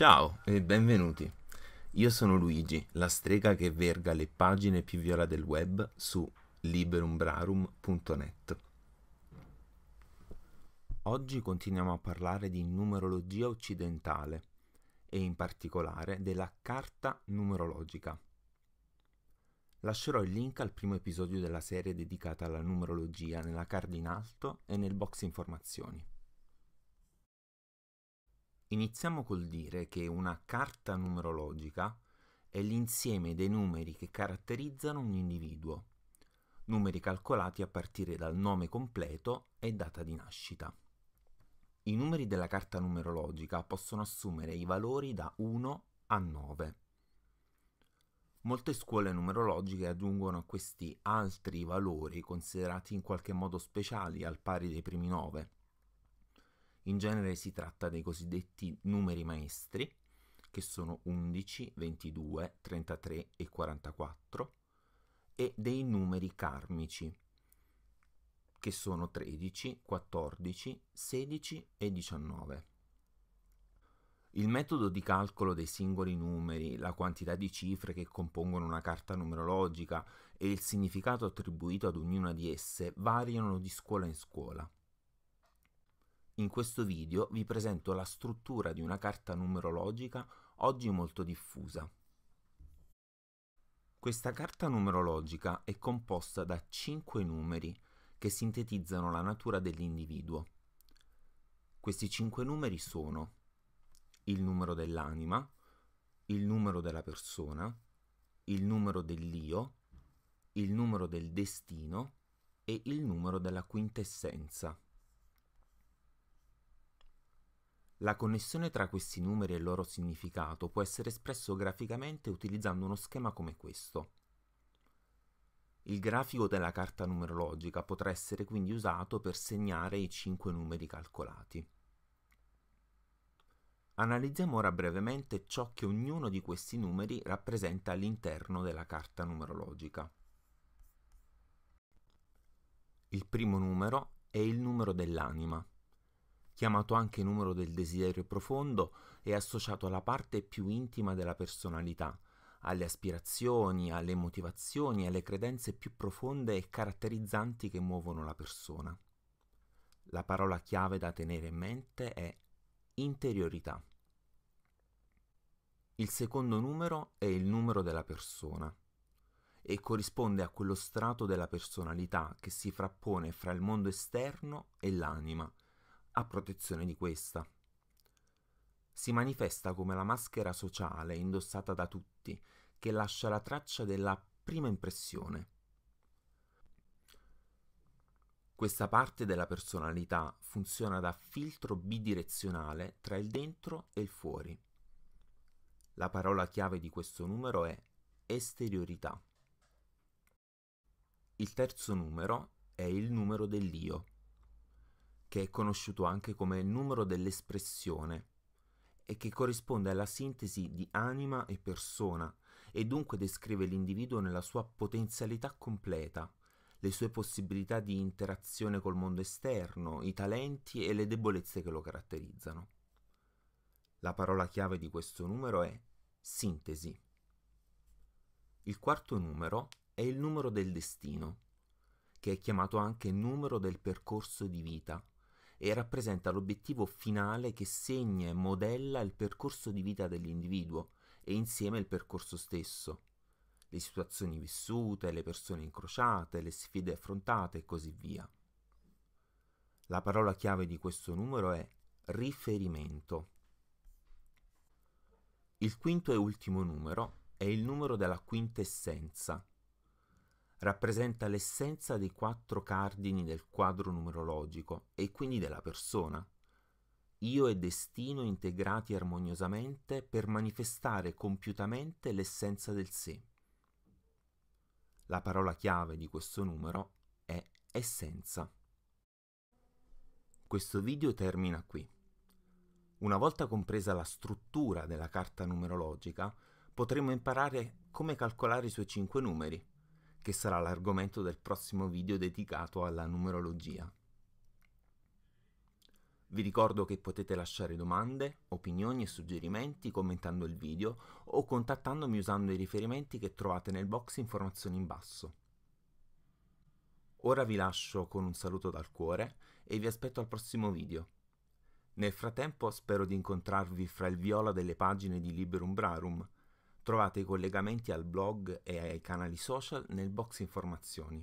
Ciao e benvenuti. Io sono Luigi, la strega che verga le pagine più viola del web su liberumbrarum.net. Oggi continuiamo a parlare di numerologia occidentale e in particolare della carta numerologica. Lascerò il link al primo episodio della serie dedicata alla numerologia nella card in alto e nel box informazioni. Iniziamo col dire che una carta numerologica è l'insieme dei numeri che caratterizzano un individuo, numeri calcolati a partire dal nome completo e data di nascita. I numeri della carta numerologica possono assumere i valori da 1 a 9. Molte scuole numerologiche aggiungono a questi altri valori considerati in qualche modo speciali al pari dei primi 9 in genere si tratta dei cosiddetti numeri maestri, che sono 11, 22, 33 e 44, e dei numeri karmici, che sono 13, 14, 16 e 19. Il metodo di calcolo dei singoli numeri, la quantità di cifre che compongono una carta numerologica e il significato attribuito ad ognuna di esse variano di scuola in scuola. In questo video vi presento la struttura di una carta numerologica oggi molto diffusa. Questa carta numerologica è composta da 5 numeri che sintetizzano la natura dell'individuo. Questi 5 numeri sono il numero dell'anima, il numero della persona, il numero dell'io, il numero del destino e il numero della quintessenza. La connessione tra questi numeri e il loro significato può essere espresso graficamente utilizzando uno schema come questo. Il grafico della carta numerologica potrà essere quindi usato per segnare i cinque numeri calcolati. Analizziamo ora brevemente ciò che ognuno di questi numeri rappresenta all'interno della carta numerologica. Il primo numero è il numero dell'anima, chiamato anche numero del desiderio profondo, è associato alla parte più intima della personalità, alle aspirazioni, alle motivazioni, alle credenze più profonde e caratterizzanti che muovono la persona. La parola chiave da tenere in mente è interiorità. Il secondo numero è il numero della persona e corrisponde a quello strato della personalità che si frappone fra il mondo esterno e l'anima, a protezione di questa. Si manifesta come la maschera sociale indossata da tutti, che lascia la traccia della prima impressione. Questa parte della personalità funziona da filtro bidirezionale tra il dentro e il fuori. La parola chiave di questo numero è esteriorità. Il terzo numero è il numero dell'io che è conosciuto anche come numero dell'espressione e che corrisponde alla sintesi di anima e persona e dunque descrive l'individuo nella sua potenzialità completa, le sue possibilità di interazione col mondo esterno, i talenti e le debolezze che lo caratterizzano. La parola chiave di questo numero è sintesi. Il quarto numero è il numero del destino, che è chiamato anche numero del percorso di vita e rappresenta l'obiettivo finale che segna e modella il percorso di vita dell'individuo e insieme il percorso stesso, le situazioni vissute, le persone incrociate, le sfide affrontate e così via. La parola chiave di questo numero è riferimento. Il quinto e ultimo numero è il numero della quintessenza, rappresenta l'essenza dei quattro cardini del quadro numerologico e quindi della persona. Io e destino integrati armoniosamente per manifestare compiutamente l'essenza del sé. La parola chiave di questo numero è essenza. Questo video termina qui. Una volta compresa la struttura della carta numerologica, potremo imparare come calcolare i suoi cinque numeri che sarà l'argomento del prossimo video dedicato alla numerologia. Vi ricordo che potete lasciare domande, opinioni e suggerimenti commentando il video o contattandomi usando i riferimenti che trovate nel box informazioni in basso. Ora vi lascio con un saluto dal cuore e vi aspetto al prossimo video. Nel frattempo spero di incontrarvi fra il viola delle pagine di Liberum Brarum Trovate i collegamenti al blog e ai canali social nel box informazioni.